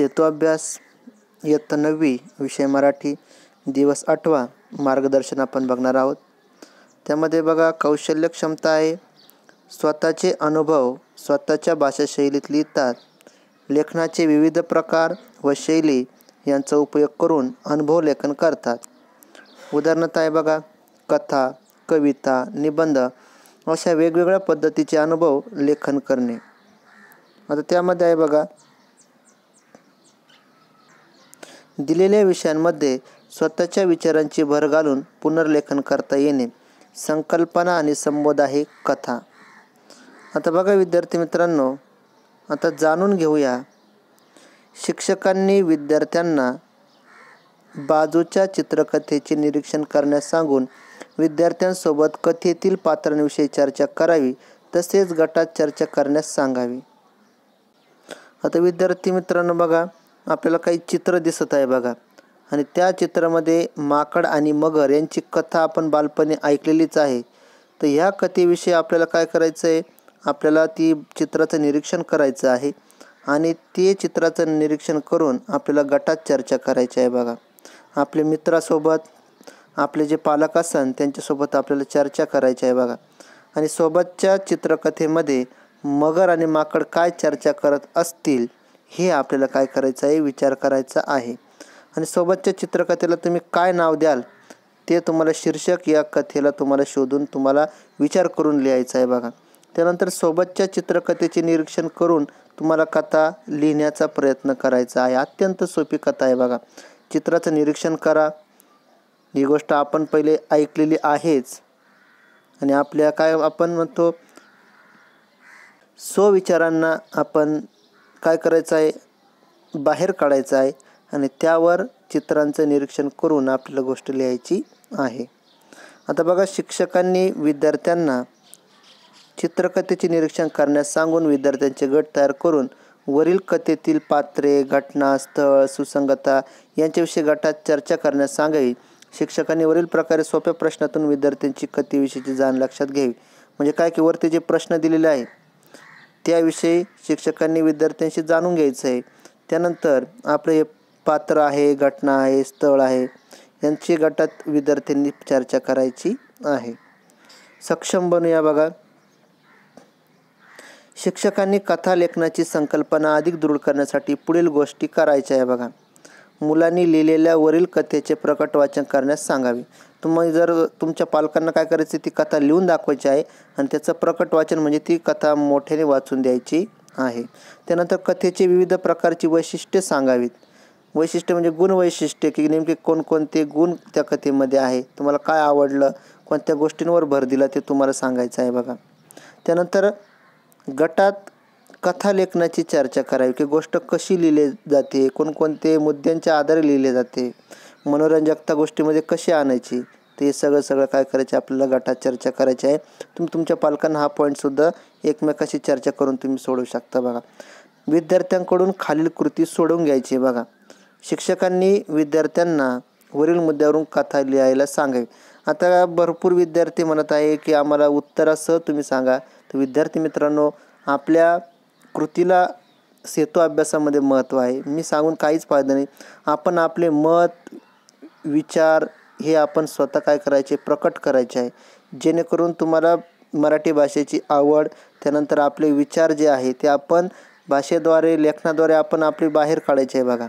अभ्यास इयत्ता नववी विषय मराठी दिवस आठवा मार्गदर्शन आपण बघणार आहोत त्यामध्ये बघा कौशल्य क्षमता आहे स्वतःचे अनुभव स्वतःच्या भाषाशैलीत लिहितात लेखनाचे विविध प्रकार व शैली यांचा उपयोग करून अनुभव लेखन करतात उदाहरणार्थ आहे बघा कथा कविता निबंध अशा वेगवेगळ्या पद्धतीचे अनुभव लेखन करणे आता त्यामध्ये आहे बघा दिलेल्या विषयांमध्ये स्वतःच्या विचारांची भर घालून पुनर्लेखन करता येणे संकल्पना आणि संबोध आहे कथा आता बघा विद्यार्थी मित्रांनो आता जाणून घेऊया शिक्षकांनी विद्यार्थ्यांना बाजूच्या चित्रकथेचे निरीक्षण करण्यास सांगून विद्यार्थ्यांसोबत कथेतील पात्रांविषयी चर्चा करावी तसेच गटात चर्चा करण्यास सांगावी आता विद्यार्थी मित्रांनो बघा आपल्याला काही चित्र दिसत आहे बघा आणि त्या चित्रामध्ये माकड आणि मगर यांची कथा आपण बालपणी ऐकलेलीच आहे तर ह्या कथेविषयी आपल्याला काय करायचं आहे आपल्याला ती चित्राचं निरीक्षण करायचं आहे आणि ते चित्राचं निरीक्षण करून आपल्याला गटात चर्चा करायची आहे बघा आपल्या मित्रासोबत आपले जे पालक असन त्यांच्यासोबत आपल्याला चर्चा करायची आहे बघा आणि सोबतच्या चित्रकथेमध्ये मगर आणि माकड काय चर्चा करत असतील हे आपल्याला काय करायचं आहे विचार करायचा आहे आणि सोबतच्या चित्रकथेला तुम्ही काय नाव द्याल ते तुम्हाला शीर्षक या कथेला तुम्हाला शोधून तुम्हाला विचार करून लिहायचा आहे बघा त्यानंतर सोबतच्या चित्रकथेचे निरीक्षण करून तुम्हाला कथा लिहिण्याचा प्रयत्न करायचा आहे अत्यंत सोपी कथा आहे बघा चित्राचं निरीक्षण करा ही गोष्ट आपण पहिले ऐकलेली आहेच आणि आपल्या काय आपण म्हणतो स्वविचारांना आपण काय करायचं आहे बाहेर काढायचं आहे आणि त्यावर चित्रांचं निरीक्षण करून आपल्याला गोष्ट लिहायची आहे आता बघा शिक्षकांनी विद्यार्थ्यांना चित्रकथेचे निरीक्षण करण्यास सांगून विद्यार्थ्यांचे गट तयार करून वरील कथेतील पात्रे घटना स्थळ सुसंगता यांच्याविषयी गटात चर्चा करण्यास सांगावी शिक्षकांनी वरील प्रकारे सोप्या प्रश्नातून विद्यार्थ्यांची कथेविषयीची जाण लक्षात घ्यावी म्हणजे काय की वरती जे प्रश्न दिलेले आहे त्याविषयी शिक्षकांनी विद्यार्थ्यांशी जाणून घ्यायचं आहे त्यानंतर आपले हे पात्र आहे घटना आहे स्थळ आहे यांची गटात विद्यार्थ्यांनी चर्चा करायची आहे सक्षम बनूया बघा शिक्षकांनी कथा लेखनाची संकल्पना अधिक दृढ करण्यासाठी पुढील गोष्टी करायच्या आहे बघा मुलांनी लिहिलेल्या वरील कथेचे प्रकट वाचन करण्यास सांगावे तुम्ही जर तुमच्या पालकांना काय करायचं ती कथा लिहून दाखवायची आहे आणि त्याचं प्रकट वाचन म्हणजे ती कथा मोठ्याने वाचून द्यायची आहे त्यानंतर कथेचे विविध प्रकारची वैशिष्ट्ये सांगावीत वैशिष्ट्य म्हणजे गुण वैशिष्ट्य की नेमके कोणकोणते गुण त्या कथेमध्ये आहे तुम्हाला काय आवडलं कोणत्या गोष्टींवर भर दिला ते तुम्हाला सांगायचं आहे बघा त्यानंतर गटात कथा लेखनाची चर्चा करावी की गोष्ट कशी लिहिली जाते कोणकोणते मुद्द्यांच्या आधारे लिहिले जाते मनोरंजकता गोष्टीमध्ये कशी आणायची ते सगळं सगळं काय करायचे आपल्याला गटात चर्चा करायची आहे तुम्ही तुमच्या पालकांना हा पॉईंटसुद्धा एकमेकाशी चर्चा करून तुम्ही सोडवू शकता बघा विद्यार्थ्यांकडून खालील कृती सोडवून घ्यायची बघा शिक्षकांनी विद्यार्थ्यांना वरील मुद्द्यावरून कथा लिहायला सांगावी आता भरपूर विद्यार्थी म्हणत आहे की आम्हाला उत्तरासह तुम्ही सांगा तर विद्यार्थी मित्रांनो आपल्या कृतीला सेतू अभ्यासामध्ये महत्त्व आहे मी सांगून काहीच फायदा नाही आपण आपले मत विचार हे आपण स्वतः काय करायचे प्रकट करायचे आहे जेणेकरून तुम्हाला मराठी भाषेची आवड त्यानंतर आपले विचार जे आहे ते आपण भाषेद्वारे लेखनाद्वारे आपण आपली बाहेर काढायचे आहे बघा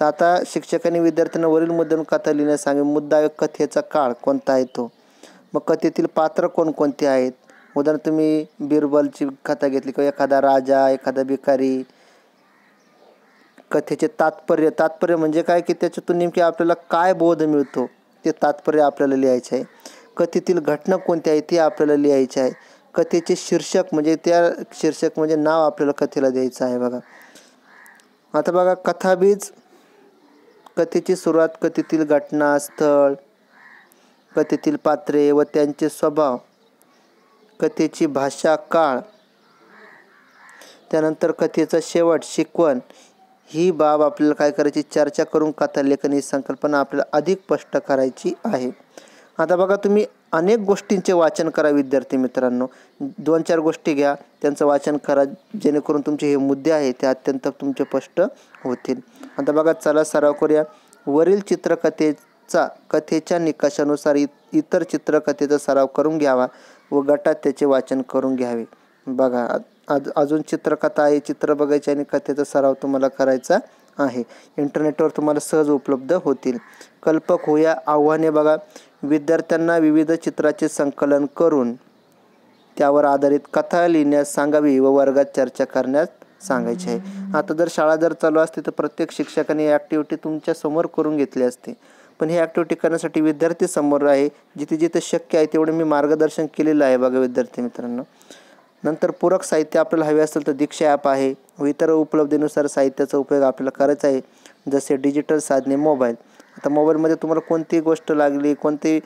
तर आता शिक्षकांनी विद्यार्थ्यांना वरील मुद्द्यावर कथा लिहिण्यास सांगे मुद्दा कथेचा काळ कोणता आहे तो मग कथेतील पात्र कोणकोणते आहेत उदाहरण तुम्ही बिरबलची कथा घेतली किंवा एखादा राजा एखादा भिकारी कथेचे तात्पर्य तात्पर्य म्हणजे काय की त्याच्यातून नेमके आपल्याला काय बोध मिळतो ते तात्पर्य आपल्याला लिहायचं आहे कथेतील घटना कोणत्या आहे ते आपल्याला लिहायचे आहे कथेचे शीर्षक म्हणजे त्या शीर्षक म्हणजे नाव आपल्याला कथेला द्यायचं आहे बघा आता बघा कथाबीज कथेची सुरुवात कथेतील घटना स्थळ कथेतील पात्रे व त्यांचे स्वभाव कथेची भाषा काळ त्यानंतर कथेचा शेवट शिकवण ही बाब आपल्याला काय करायची चर्चा करून लेखन ही संकल्पना आपल्याला अधिक स्पष्ट करायची आहे आता बघा तुम्ही अनेक गोष्टींचे वाचन करा विद्यार्थी मित्रांनो दोन चार गोष्टी घ्या त्यांचं वाचन करा जेणेकरून तुमचे हे मुद्दे आहेत ते अत्यंत तुमचे स्पष्ट होतील आता बघा चला सराव करूया वरील चित्रकथेचा कथेच्या निकषानुसार इतर चित्रकथेचा सराव करून घ्यावा व गटात त्याचे वाचन करून घ्यावे बघा आज अजून चित्रकथा आहे चित्र बघायची आणि कथेचा सराव तुम्हाला करायचा आहे इंटरनेटवर तुम्हाला सहज उपलब्ध होतील कल्पक होया आव्हाने बघा विद्यार्थ्यांना विविध चित्राचे संकलन करून त्यावर आधारित कथा लिहिण्यास सांगावी व वर्गात चर्चा करण्यास सांगायची आहे आता जर शाळा जर चालू असते तर प्रत्येक शिक्षकाने ॲक्टिव्हिटी तुमच्या समोर करून घेतली असते पण ही ॲक्टिव्हिटी करण्यासाठी विद्यार्थी समोर आहे जिथे जिथे शक्य आहे तेवढे मी मार्गदर्शन केलेलं आहे बघा विद्यार्थी मित्रांनो नंतर पूरक साहित्य आपल्याला हवे असेल तर दीक्षा ॲप आहे व इतर उपलब्धीनुसार साहित्याचा उपयोग आपल्याला करायचा आहे जसे डिजिटल साधने मोबाईल आता मोबाईलमध्ये तुम्हाला कोणती गोष्ट लागली कोणती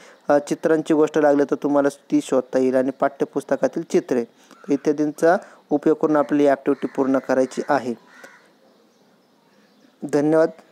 चित्रांची गोष्ट लागली तर तुम्हाला ती शोधता येईल आणि पाठ्यपुस्तकातील चित्रे इत्यादींचा उपयोग करून आपली ॲक्टिव्हिटी पूर्ण करायची आहे धन्यवाद